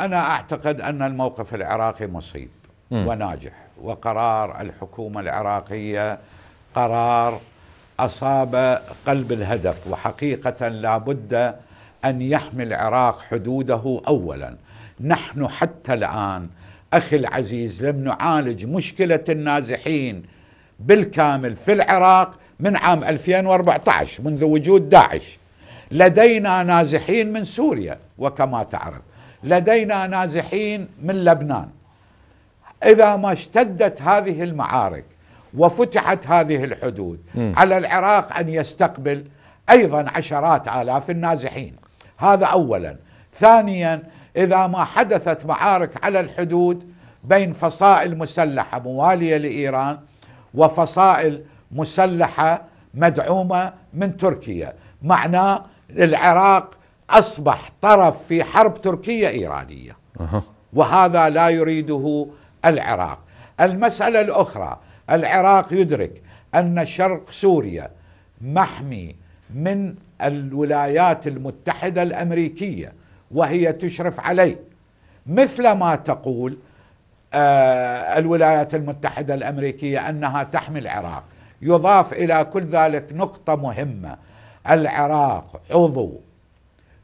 أنا أعتقد أن الموقف العراقي مصيب م. وناجح وقرار الحكومة العراقية قرار أصاب قلب الهدف وحقيقة لا بد أن يحمي العراق حدوده أولا نحن حتى الآن أخي العزيز لم نعالج مشكلة النازحين بالكامل في العراق من عام 2014 منذ وجود داعش لدينا نازحين من سوريا وكما تعرف لدينا نازحين من لبنان إذا ما اشتدت هذه المعارك وفتحت هذه الحدود م. على العراق أن يستقبل أيضا عشرات آلاف النازحين هذا أولا ثانيا إذا ما حدثت معارك على الحدود بين فصائل مسلحة موالية لإيران وفصائل مسلحة مدعومة من تركيا معناه العراق أصبح طرف في حرب تركية إيرانية وهذا لا يريده العراق المسألة الأخرى العراق يدرك أن شرق سوريا محمي من الولايات المتحدة الأمريكية وهي تشرف عليه مثل ما تقول آه الولايات المتحدة الأمريكية أنها تحمي العراق يضاف إلى كل ذلك نقطة مهمة العراق عضو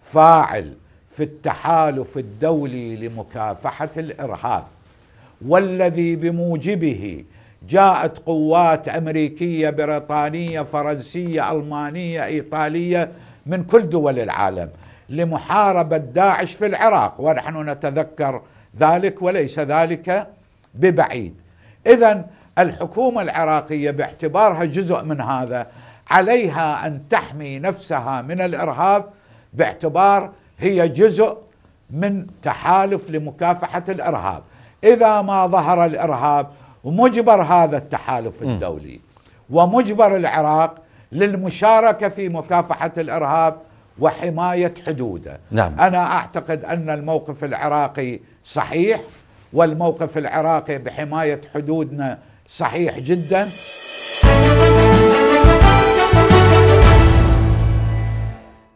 فاعل في التحالف الدولي لمكافحه الارهاب والذي بموجبه جاءت قوات امريكيه بريطانيه فرنسيه المانيه ايطاليه من كل دول العالم لمحاربه داعش في العراق ونحن نتذكر ذلك وليس ذلك ببعيد اذا الحكومه العراقيه باعتبارها جزء من هذا عليها ان تحمي نفسها من الارهاب باعتبار هي جزء من تحالف لمكافحه الارهاب اذا ما ظهر الارهاب مجبر هذا التحالف الدولي ومجبر العراق للمشاركه في مكافحه الارهاب وحمايه حدوده نعم. انا اعتقد ان الموقف العراقي صحيح والموقف العراقي بحمايه حدودنا صحيح جدا